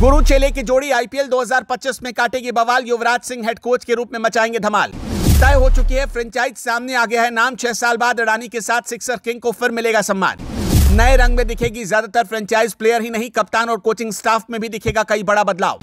गुरु चेले की जोड़ी आईपीएल 2025 में काटेगी बवाल युवराज सिंह हेड कोच के रूप में मचाएंगे धमाल तय हो चुकी है फ्रेंचाइज सामने आ गया है नाम छह साल बाद अडानी के साथ सिक्सर किंग को फिर मिलेगा सम्मान नए रंग में दिखेगी ज्यादातर फ्रेंचाइज प्लेयर ही नहीं कप्तान और कोचिंग स्टाफ में भी दिखेगा कई बड़ा बदलाव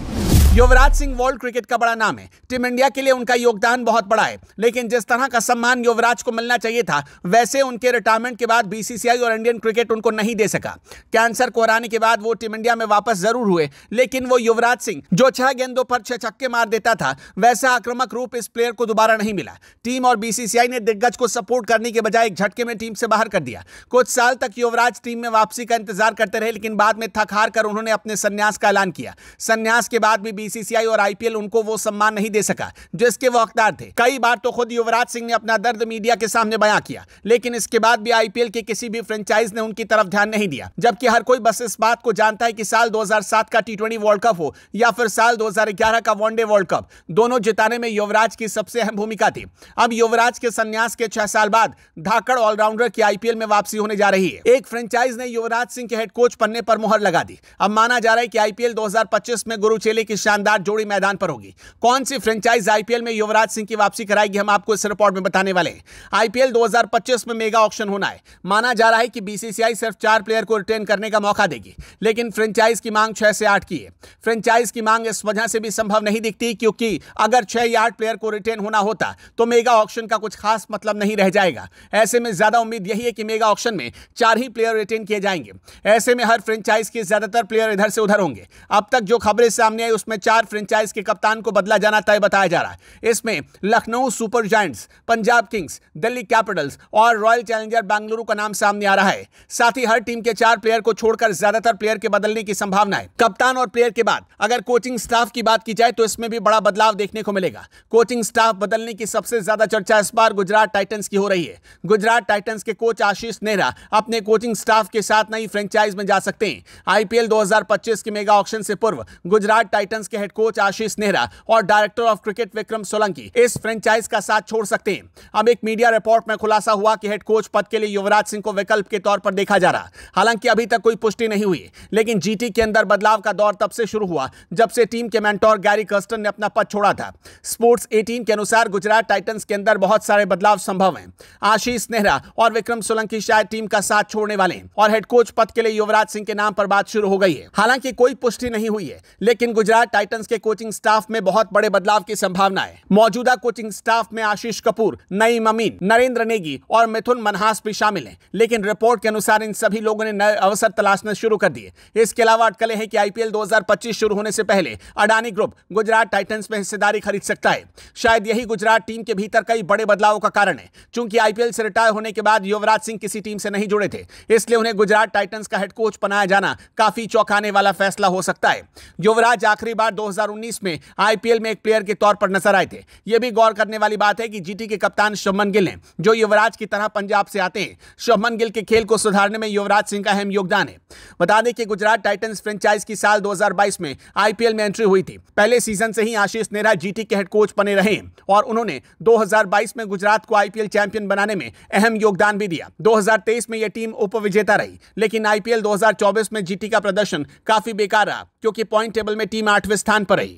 युवराज सिंह वर्ल्ड क्रिकेट का बड़ा नाम है टीम इंडिया के लिए उनका योगदान बहुत बड़ा है लेकिन जिस तरह का सम्मान युवराज को मिलना चाहिए था वैसे उनके रिटायरमेंट के बाद बीसीसीआई और इंडियन क्रिकेट उनको नहीं दे सका कैंसर को हराने के बाद वो टीम इंडिया में वापस जरूर हुए लेकिन वो युवराज सिंह जो छह गेंदों पर छह छक्के मार देता था वैसा आक्रामक रूप इस प्लेयर को दोबारा नहीं मिला टीम और बीसीसीआई ने दिग्गज को सपोर्ट करने के बजाय एक झटके में टीम से बाहर कर दिया कुछ साल तक युवराज टीम में वापसी का इंतजार करते रहे लेकिन बाद में थक हार कर उन्होंने अपने संन्यास का ऐलान किया संन्यास के बाद भी बीसीसीआई और आईपीएल उनको वो सम्मान नहीं दे सका जो इसके वो हकदार थे कई बार तो खुद युवराज सिंह ने अपना दर्द मीडिया के सामने बयां किया लेकिन इसके बाद भी आईपीएल के किसी भी फ्रेंचाइज ने उनकी तरफ ध्यान नहीं दिया जबकि हर कोई बस इस बात को जानता है कि साल 2007 का टी वर्ल्ड कप हो या फिर साल 2011 का वनडे वर्ल्ड कप दोनों जिताने में युवराज की सबसे अहम भूमिका थी अब युवराज के संन्यास के छह साल बाद धाकड़ ऑलराउंडर की आईपीएल में वापसी होने जा रही है एक फ्रेंचाइज ने युवराज सिंह के हेड कोच पन्ने पर मुहर लगा दी अब माना जा रहा है कि आईपीएल 2025 में गुरु चेले की शान शानदार जोड़ी मैदान पर होगी कौन सी फ्रेंचाइज आईपीएल में युवराज सिंह की वापसी कराएगी हम आपको इस रिपोर्ट में बताने वाले हैं आईपीएल 2025 में मेगा ऑप्शन होना है माना जा रहा है कि बीसीसीआई सिर्फ चार प्लेयर को रिटेन करने का मौका देगी लेकिन फ्रेंचाइज की मांग छह से आठ की है फ्रेंचाइज की मांग इस वजह से भी संभव नहीं दिखती क्योंकि अगर छह या आठ प्लेयर को रिटेन होना होता तो मेगा ऑप्शन का कुछ खास मतलब नहीं रह जाएगा ऐसे में ज्यादा उम्मीद यही है कि मेगा ऑप्शन में चार ही प्लेयर रिटेन किए जाएंगे ऐसे में हर फ्रेंचाइज के ज्यादातर प्लेयर इधर से उधर होंगे अब तक जो खबरें सामने आई उसमें चार फ्रेंचाइज के कप्तान को बदला जाना तय बताया जा रहा है इसमें Lucknow super giants Punjab kings Delhi capitals और रॉयल चैलेंजर बेंगलुरु का नाम सामने आ रहा है साथ ही हर टीम के चार प्लेयर को छोड़कर ज्यादातर प्लेयर के बदलने की संभावना है कप्तान और प्लेयर के बाद अगर कोचिंग स्टाफ की बात की जाए तो इसमें भी बड़ा बदलाव देखने को मिलेगा कोचिंग स्टाफ बदलने की सबसे ज्यादा चर्चा इस बार गुजरात टाइटन्स की हो रही है गुजरात टाइटन्स के कोच आशीष नेहरा अपने कोचिंग स्टाफ के साथ नई फ्रेंचाइज में जा सकते हैं आईपीएल 2025 के मेगा ऑक्शन से पूर्व गुजरात टाइटन्स के हेड कोच आशीष नेहरा और director of cricket Vikram Solanki इस फ्रेंचाइज का साथ छोड़ सकते हैं अब एक मीडिया रिपोर्ट में खुलासा हुआ कि हेड कोच पद के लिए युवराज सिंह को विकल्प के तौर पर देखा जा रहा हालांकि अभी तक कोई पुष्टि नहीं हुई लेकिन जीटी के अंदर बदलाव का दौर तब से शुरू हुआ जब से टीम के मेंटोर गैरी कर्स्टन ने अपना पद छोड़ा था स्पोर्ट्स एटीन के अनुसार गुजरात टाइटन्स के अंदर बहुत सारे बदलाव संभव हैं आशीष नेहरा और विक्रम सोलंकी शायद टीम का साथ छोड़ने वाले हैं और हेड कोच पद के लिए युवराज सिंह के नाम पर बात शुरू हो गई है हालांकि कोई पुष्टि नहीं हुई है लेकिन गुजरात टाइटंस के कोचिंग स्टाफ में बहुत बड़े बदलाव की संभावना है मौजूदा कोचिंग स्टाफ में आशीष कपूर नई ममीन नरेंद्र नेगी और मिथुन मनहास भी शामिल हैं लेकिन रिपोर्ट के अनुसार इन सभी लोगों ने नए अवसर तलाशना शुरू कर दिए इसके अलावा अटकले हैं कि आईपीएल दो शुरू होने से पहले अडानी ग्रुप गुजरात टाइटन्स में हिस्सेदारी खरीद सकता है शायद यही गुजरात टीम के भीतर कई बड़े बदलावों का कारण है चूंकि आईपीएल से रिटायर होने के बाद युवराज सिंह किसी टीम से नहीं जुड़े थे इसलिए उन्हें गुजरात टाइटन्स का हेड कोच बनाया जाना काफी चौंकाने वाला फैसला हो सकता है युवराज आखिरी बार 2019 में आईपीएल में एक प्लेयर के तौर पर नजर आए थे यह भी गौर करने वाली बात है कि जीटी के कप्तान शुभमन गिल हैं जो युवराज की तरह पंजाब से आते हैं शुभमन गिल के खेल को सुधारने में युवराज सिंह का अहम योगदान है बता दें कि गुजरात टाइटन्स फ्रेंचाइज की साल दो में आईपीएल में एंट्री हुई थी पहले सीजन से ही आशीष नेहरा जीटी के हेड कोच बने रहे और उन्होंने दो में गुजरात को आईपीएल चैंपियन बनाने में अहम योगदान भी दिया दो में यह टीम उपविजेता रही लेकिन आईपीएल दो में जीटी का प्रदर्शन काफी बेकार रहा क्योंकि पॉइंट टेबल में टीम आठवें स्थान पर रही